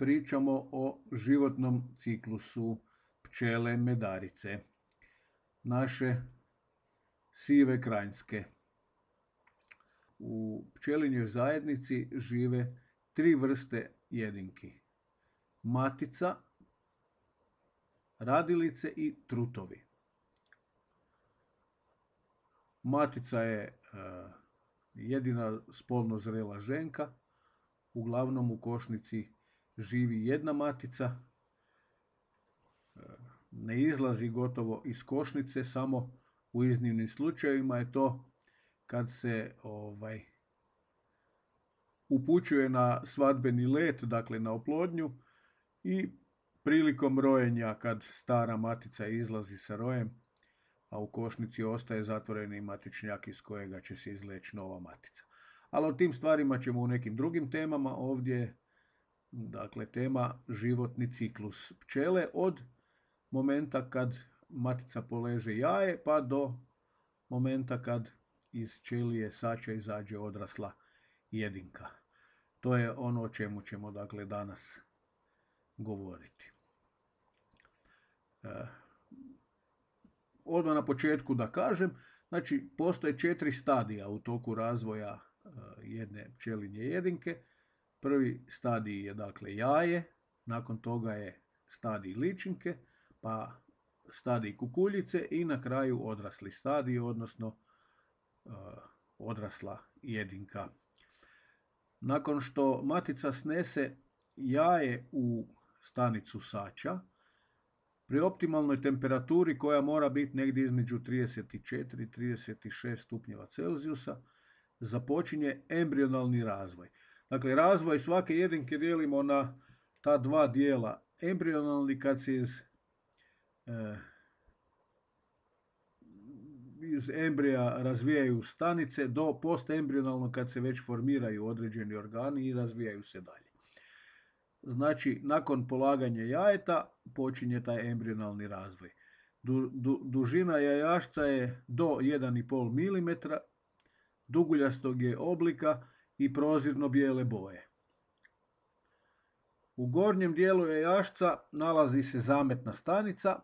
pričamo o životnom ciklusu pčele medarice, naše sive kranjske. U pčelinjoj zajednici žive tri vrste jedinki. Matica, radilice i trutovi. Matica je e, jedina spolno zrela ženka, uglavnom u košnici živi jedna matica, e, ne izlazi gotovo iz košnice, samo u iznimnim slučajevima je to kad se ovaj, upućuje na svadbeni let, dakle na oplodnju i prilikom rojenja kad stara matica izlazi sa rojem, a u košnici ostaje zatvoreni matičnjak iz kojega će se izleći nova matica. Ali o tim stvarima ćemo u nekim drugim temama ovdje Dakle, tema životni ciklus pčele od momenta kad matica poleže jaje pa do momenta kad iz ćelije sača izađe odrasla jedinka. To je ono o čemu ćemo dakle danas govoriti. E, odmah na početku da kažem, znači postoje četiri stadija u toku razvoja e, jedne pčelinje jedinke – Prvi stadij je dakle jaje, nakon toga je stadij ličinke, pa stadij kukuljice i na kraju odrasli stadij, odnosno e, odrasla jedinka. Nakon što matica snese jaje u stanicu sača, pri optimalnoj temperaturi koja mora biti negdje između 34 i 36 stupnjeva Celzijusa, započinje embrionalni razvoj. Dakle, razvoj svake jedinke dijelimo na ta dva dijela. Embrionalni kad se iz, embrija razvijaju stanice do postembrionalno kad se već formiraju određeni organi i razvijaju se dalje. Znači, nakon polaganja jajeta počinje taj embrionalni razvoj. dužina jajašca je do 1,5 mm, duguljastog je oblika i prozirno bijele boje. U gornjem dijelu jajašca nalazi se zametna stanica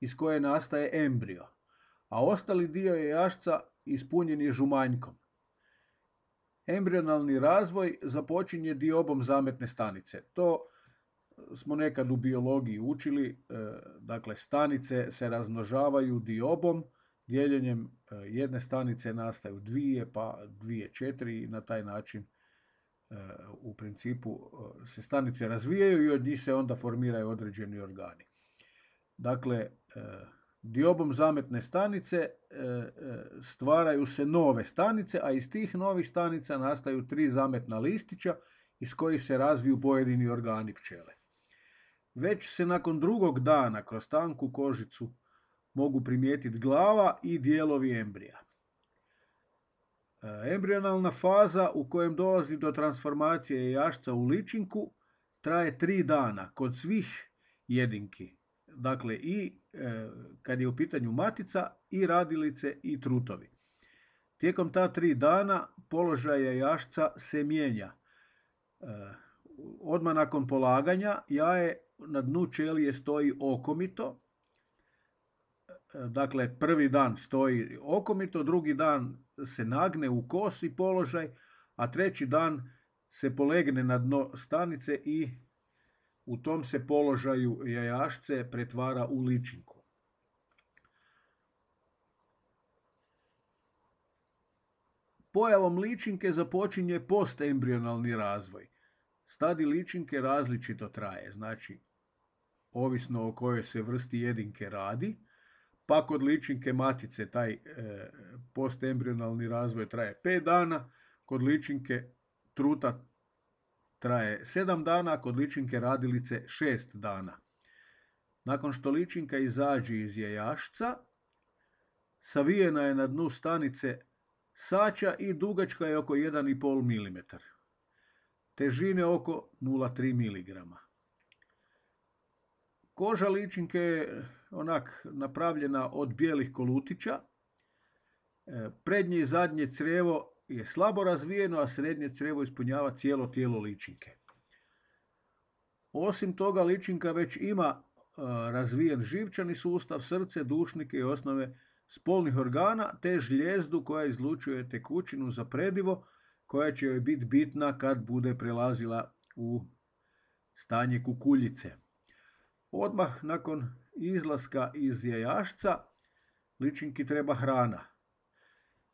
iz koje nastaje embrio, a ostali dio jajašca ispunjen je žumanjkom. Embrionalni razvoj započinje diobom zametne stanice. To smo nekad u biologiji učili, e, dakle stanice se razmnožavaju diobom Dijeljenjem e, jedne stanice nastaju dvije, pa dvije četiri i na taj način e, u principu e, se stanice razvijaju i od njih se onda formiraju određeni organi. Dakle, diobom zametne stanice stvaraju se nove stanice, a iz tih novih stanica nastaju tri zametna listića iz kojih se razviju pojedini organi pčele. Već se nakon drugog dana kroz tanku kožicu mogu primijetiti glava i dijelovi embrija. E, embrionalna faza u kojem dolazi do transformacije jašca u ličinku traje tri dana kod svih jedinki. Dakle, i e, kad je u pitanju matica, i radilice, i trutovi. Tijekom ta tri dana položaj jašca se mijenja. E, odmah nakon polaganja jaje na dnu čelije stoji okomito, dakle prvi dan stoji okomito, drugi dan se nagne u kosi položaj, a treći dan se polegne na dno stanice i u tom se položaju jajašce pretvara u ličinku. Pojavom ličinke započinje postembrionalni razvoj. Stadi ličinke različito traje, znači ovisno o kojoj se vrsti jedinke radi, pa kod ličinke matice taj e, postembrionalni razvoj traje 5 dana, kod ličinke truta traje 7 dana, a kod ličinke radilice 6 dana. Nakon što ličinka izađe iz jajašca, savijena je na dnu stanice sača i dugačka je oko 1,5 mm. Težine oko 0,3 mg. Koža ličinke je onak napravljena od bijelih kolutića. E, prednje i zadnje crevo je slabo razvijeno, a srednje crevo ispunjava cijelo tijelo ličinke. Osim toga, ličinka već ima e, razvijen živčani sustav, srce, dušnike i osnove spolnih organa, te žljezdu koja izlučuje tekućinu za predivo, koja će joj biti bitna kad bude prelazila u stanje kukuljice. Odmah nakon izlaska iz jajašca ličinki treba hrana.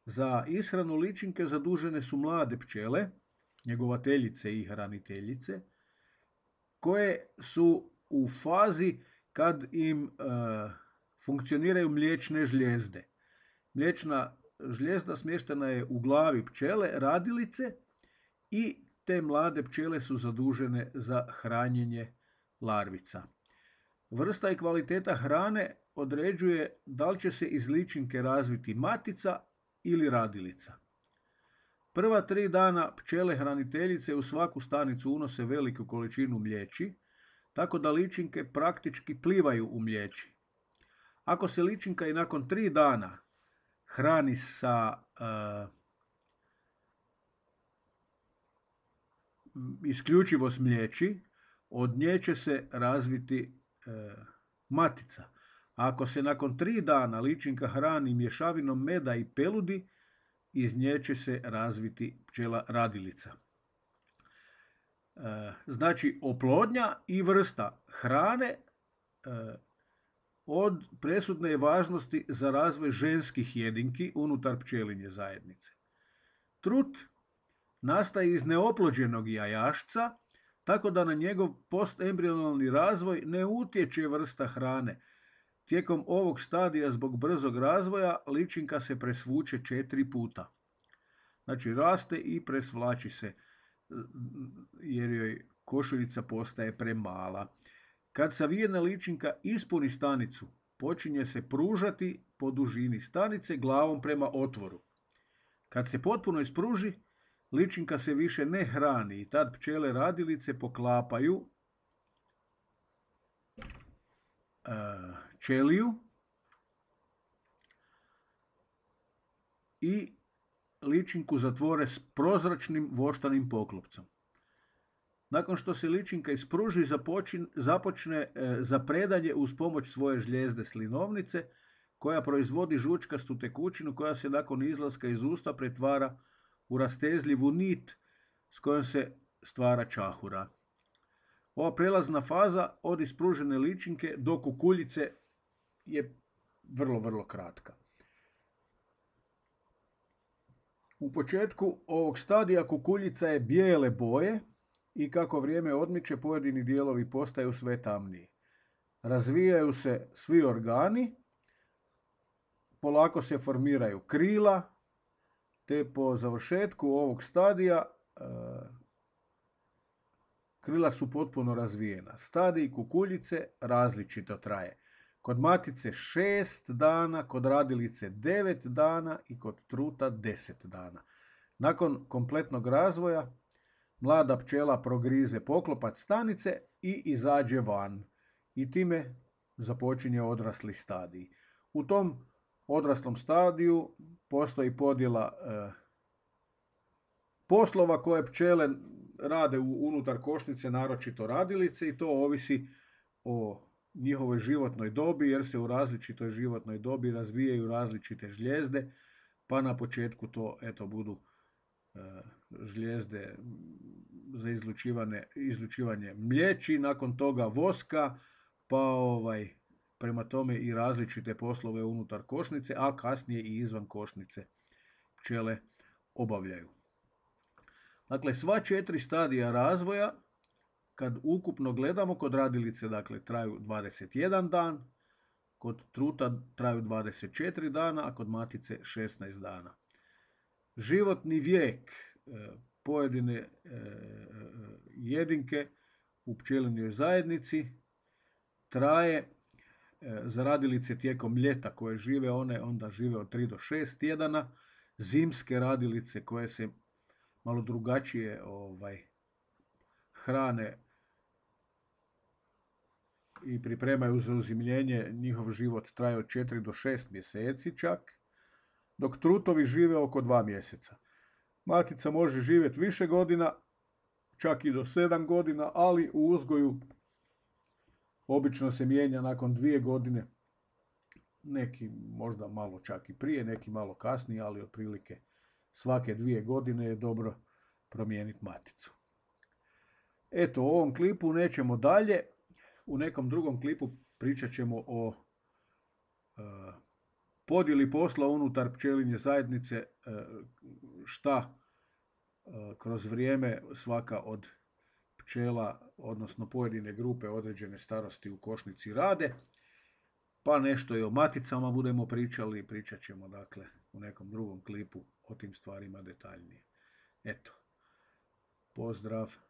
Za ishranu ličinke zadužene su mlade pčele, njegovateljice i hraniteljice, koje su u fazi kad im e, funkcioniraju mliječne žljezde. Mliječna žljezda smještena je u glavi pčele, radilice i te mlade pčele su zadužene za hranjenje larvica. Vrsta i kvaliteta hrane određuje da li će se iz ličinke razviti matica ili radilica. Prva tri dana pčele hraniteljice u svaku stanicu unose veliku količinu mliječi, tako da ličinke praktički plivaju u mliječi. Ako se ličinka i nakon tri dana hrani sa uh, isključivo s mliječi, od nje će se razviti E, matica. Ako se nakon tri dana ličinka hrani mješavinom meda i peludi, iz nje će se razviti pčela radilica. E, znači, oplodnja i vrsta hrane e, od presudne je važnosti za razvoj ženskih jedinki unutar pčelinje zajednice. Trut nastaje iz neoplođenog jajašca tako da na njegov postembrionalni razvoj ne utječe vrsta hrane. Tijekom ovog stadija zbog brzog razvoja ličinka se presvuče četiri puta. Znači raste i presvlači se jer joj košuljica postaje premala. Kad savijena ličinka ispuni stanicu, počinje se pružati po dužini stanice glavom prema otvoru. Kad se potpuno ispruži, ličinka se više ne hrani i tad pčele radilice poklapaju čeliju e, i ličinku zatvore s prozračnim voštanim poklopcom. Nakon što se ličinka ispruži, započne e, zapredanje uz pomoć svoje žljezde slinovnice, koja proizvodi žučkastu tekućinu koja se nakon izlaska iz usta pretvara u rastezljivu nit s kojom se stvara čahura. Ova prelazna faza od ispružene ličinke do kukuljice je vrlo, vrlo kratka. U početku ovog stadija kukuljica je bijele boje i kako vrijeme odmiče pojedini dijelovi postaju sve tamniji. Razvijaju se svi organi, polako se formiraju krila, te po završetku ovog stadija e, krila su potpuno razvijena. Stadij kukuljice različito traje. Kod matice šest dana, kod radilice devet dana i kod truta deset dana. Nakon kompletnog razvoja, mlada pčela progrize poklopac stanice i izađe van i time započinje odrasli stadij. U tom odraslom stadiju postoji podjela e, poslova koje pčele rade unutar košnice, naročito radilice i to ovisi o njihovoj životnoj dobi jer se u različitoj životnoj dobi razvijaju različite žljezde pa na početku to eto budu e, žljezde za izlučivanje mlječi, nakon toga voska, pa ovaj prema tome i različite poslove unutar košnice, a kasnije i izvan košnice pčele obavljaju. Dakle, sva četiri stadija razvoja, kad ukupno gledamo, kod radilice dakle, traju 21 dan, kod truta traju 24 dana, a kod matice 16 dana. Životni vijek e, pojedine e, e, jedinke u pčelinjoj zajednici traje E, za radilice tijekom ljeta koje žive, one onda žive od 3 do 6 tjedana, zimske radilice koje se malo drugačije ovaj, hrane i pripremaju za uzimljenje, njihov život traje od 4 do 6 mjeseci čak, dok trutovi žive oko 2 mjeseca. Matica može živjeti više godina, čak i do 7 godina, ali u uzgoju obično se mijenja nakon dvije godine, neki možda malo čak i prije, neki malo kasnije, ali otprilike svake dvije godine je dobro promijeniti maticu. Eto, u ovom klipu nećemo dalje. U nekom drugom klipu pričat ćemo o e, podjeli posla unutar pčelinje zajednice, e, šta e, kroz vrijeme svaka od pčela, odnosno pojedine grupe određene starosti u košnici rade. Pa nešto i o maticama budemo pričali, pričat ćemo dakle u nekom drugom klipu o tim stvarima detaljnije. Eto, pozdrav!